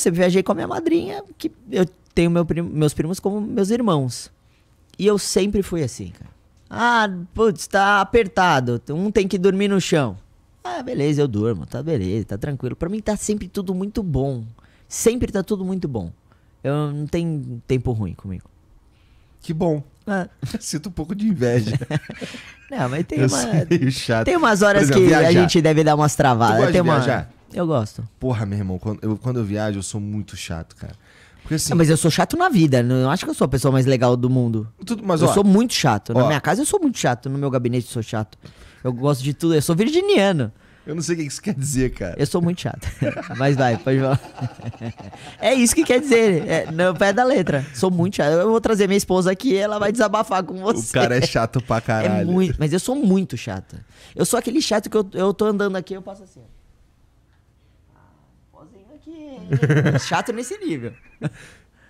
sempre viajei com a minha madrinha, que eu tenho meu prim, meus primos como meus irmãos. E eu sempre fui assim, cara. Ah, putz, tá apertado. Um tem que dormir no chão. Ah, beleza, eu durmo. Tá beleza, tá tranquilo. Pra mim tá sempre tudo muito bom. Sempre tá tudo muito bom. Eu não tem tempo ruim comigo. Que bom. Ah. Sinto um pouco de inveja. não, mas tem eu Tem umas horas exemplo, que viajar. a gente deve dar umas travadas. Tem uma... Viajar? Eu gosto. Porra, meu irmão, quando eu, quando eu viajo, eu sou muito chato, cara. Porque, assim, é, mas eu sou chato na vida, não né? eu acho que eu sou a pessoa mais legal do mundo. Tudo, mas, eu ó, sou muito chato. Ó, na minha casa eu sou muito chato, no meu gabinete eu sou chato. Eu gosto de tudo, eu sou virginiano. Eu não sei o que isso quer dizer, cara. Eu sou muito chato. Mas vai, pode falar. é isso que quer dizer. É, no pé da letra. Sou muito chato. Eu vou trazer minha esposa aqui ela vai desabafar com você. O cara é chato pra é caralho. É muito, mas eu sou muito chato. Eu sou aquele chato que eu, eu tô andando aqui e eu passo assim que é chato nesse nível.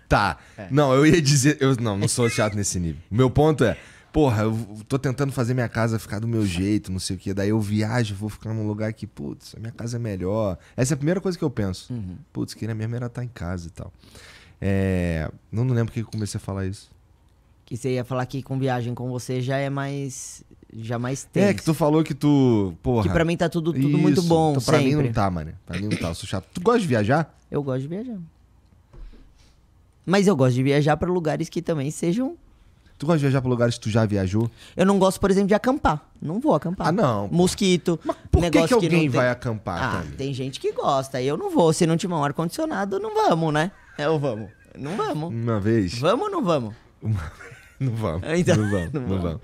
Tá. É. Não, eu ia dizer. Eu, não, não sou chato nesse nível. O meu ponto é. Porra, eu tô tentando fazer minha casa ficar do meu jeito, não sei o que. Daí eu viajo, vou ficar num lugar que, putz, minha casa é melhor. Essa é a primeira coisa que eu penso. Uhum. Putz, queria mesmo era estar tá em casa e tal. É, não, não lembro que eu comecei a falar isso. Que você ia falar que com viagem com você já é mais jamais é, tem. É, que tu falou que tu. Porra, que pra mim tá tudo, tudo isso. muito bom. Então, pra sempre. mim não tá, mano. Pra mim não tá. Eu sou chato. Tu gosta de viajar? Eu gosto de viajar. Mas eu gosto de viajar pra lugares que também sejam. Tu gosta de viajar pra lugares que tu já viajou? Eu não gosto, por exemplo, de acampar. Não vou acampar. Ah, não. Mosquito. Mas por negócio que, que alguém que vai acampar? Ah, também? tem gente que gosta. Eu não vou. Se não tiver um ar-condicionado, não vamos, né? É, ou vamos. Não vamos. Uma vez. Vamos ou não vamos? Uma... Não vamos. Então, não vamos. Não vamos. Não vamos.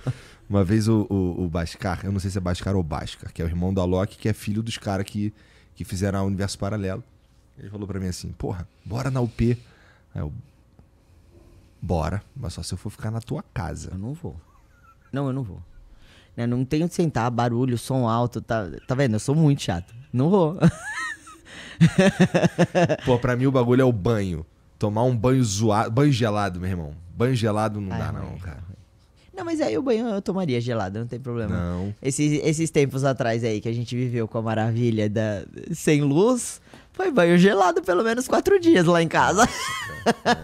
Uma vez o, o, o, Bascar, eu não sei se é Bascar ou Bascar, que é o irmão do Alok, que é filho dos caras que, que fizeram o Universo Paralelo. Ele falou para mim assim, porra, bora na UP. Aí eu, bora, mas só se eu for ficar na tua casa. Eu não vou. Não, eu não vou. Eu né, não tenho de sentar, barulho, som alto, tá, tá vendo? Eu sou muito chato. Não vou. Pô, pra mim o bagulho é o banho. Tomar um banho zoado, banho gelado, meu irmão. Banho gelado não Ai, dá, não, cara. Não, mas aí o banho eu tomaria gelado, não tem problema. Não. Esses, esses tempos atrás aí que a gente viveu com a maravilha da sem luz, foi banho gelado pelo menos quatro dias lá em casa. É, é.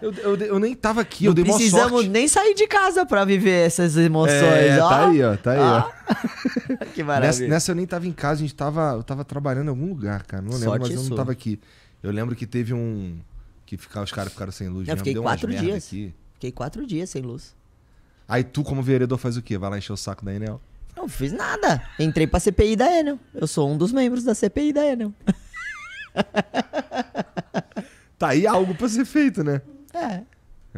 Eu, eu, eu, nem tava aqui, não eu dei uma sorte. precisamos nem sair de casa pra viver essas emoções, é, tá ó. Tá aí, ó, tá aí, ó. ó. que maravilha. Nessa, nessa, eu nem tava em casa, a gente tava, eu tava trabalhando em algum lugar, cara. Não lembro, mas eu sua. não tava aqui. Eu lembro que teve um... Que ficar, os caras ficaram sem luz. Eu mesmo. fiquei Deu quatro dias. Aqui. Fiquei quatro dias sem luz. Aí tu, como vereador, faz o quê? Vai lá encher o saco da Enel? Não fiz nada. Entrei pra CPI da Enel. Eu sou um dos membros da CPI da Enel. tá aí algo pra ser feito, né? É.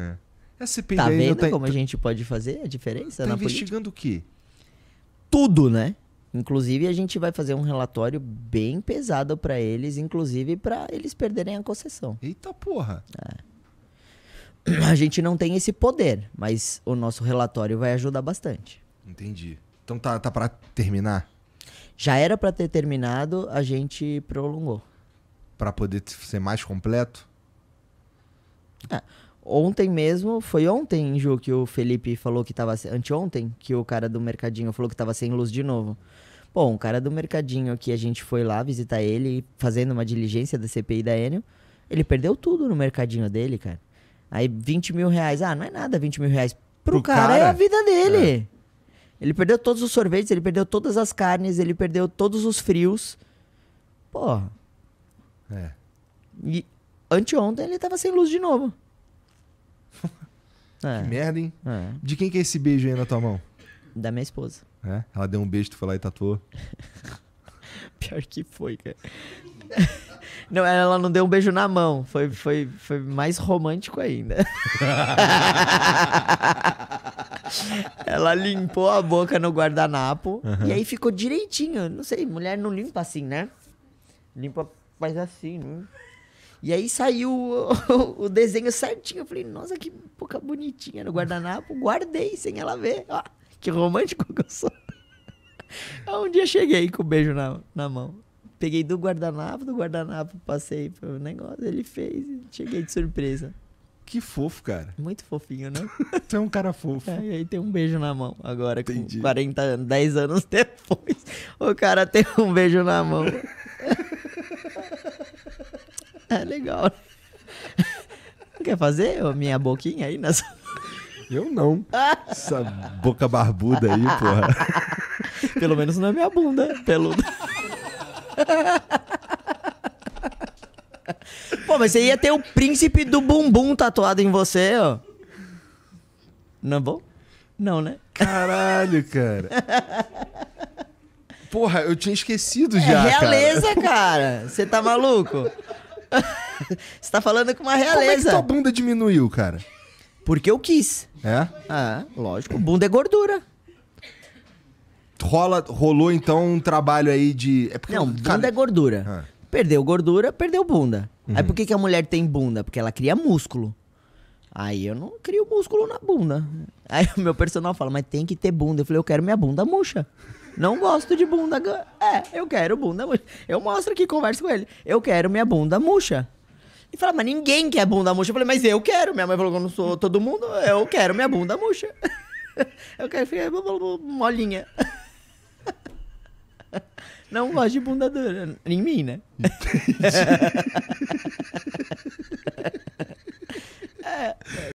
é. A CPI tá da Enel vendo tá... como a gente pode fazer a diferença tá na investigando política? o quê? Tudo, né? Inclusive, a gente vai fazer um relatório bem pesado para eles, inclusive para eles perderem a concessão. Eita porra! É. a gente não tem esse poder, mas o nosso relatório vai ajudar bastante. Entendi. Então tá, tá para terminar? Já era para ter terminado, a gente prolongou. Para poder ser mais completo? É. Ontem mesmo, foi ontem, Ju, que o Felipe falou que tava. Anteontem, que o cara do mercadinho falou que tava sem luz de novo. Bom, o cara do mercadinho que a gente foi lá visitar ele, fazendo uma diligência da CPI da Enel, ele perdeu tudo no mercadinho dele, cara. Aí 20 mil reais. Ah, não é nada 20 mil reais. Pro, Pro cara, é cara, é a vida dele. É. Ele perdeu todos os sorvetes, ele perdeu todas as carnes, ele perdeu todos os frios. Porra. É. E anteontem ele tava sem luz de novo. é. Que merda, hein? É. De quem que é esse beijo aí na tua mão? Da minha esposa. É? Ela deu um beijo, tu foi lá e tatuou. Pior que foi, cara. Não, ela não deu um beijo na mão. Foi, foi, foi mais romântico ainda. ela limpou a boca no guardanapo. Uhum. E aí ficou direitinho. Não sei, mulher não limpa assim, né? Limpa mais assim, né? E aí saiu o, o, desenho certinho. Eu falei, nossa, que boca bonitinha no guardanapo. Guardei sem ela ver. Ó, que romântico que eu sou um dia cheguei com o um beijo na, na mão. Peguei do guardanapo, do guardanapo, passei pro negócio, ele fez, cheguei de surpresa. Que fofo, cara. Muito fofinho, né? tu é um cara fofo. É, e aí tem um beijo na mão agora, Entendi. com 40 anos, 10 anos depois. O cara tem um beijo na mão. é legal. Né? Quer fazer a minha boquinha aí nessa? Eu não. Essa boca barbuda aí, porra. Pelo menos não é minha bunda peluda. Pô, mas você ia ter o príncipe do bumbum tatuado em você, ó. Não é bom? Não, né? Caralho, cara. Porra, eu tinha esquecido é já. Realeza, cara. Você tá maluco? Você tá falando com uma realeza. Como é que tua bunda diminuiu, cara? Porque eu quis. É? Ah, lógico. Bunda é gordura rola, rolou então um trabalho aí de. É porque, não, bunda cara... é gordura. Ah. Perdeu gordura, perdeu bunda. Uhum. Aí por que, que a mulher tem bunda? Porque ela cria músculo. Aí eu não crio músculo na bunda. Aí o meu personal fala, mas tem que ter bunda. Eu falei, eu quero minha bunda murcha. Não gosto de bunda. É, eu quero bunda murcha. Eu mostro aqui, converso com ele. Eu quero minha bunda murcha. E fala, mas ninguém quer bunda murcha. Eu falei, mas eu quero. Minha mãe falou que eu não sou todo mundo. Eu quero minha bunda murcha. Eu quero ficar molinha. Não gosto de bunda dura. Em mim, né? é, é.